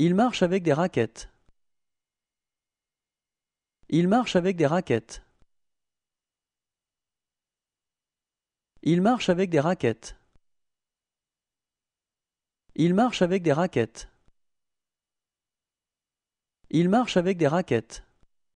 Il marche avec des raquettes. Il marche avec des raquettes. Il marche avec des raquettes. Il marche avec des raquettes. Il marche avec des raquettes.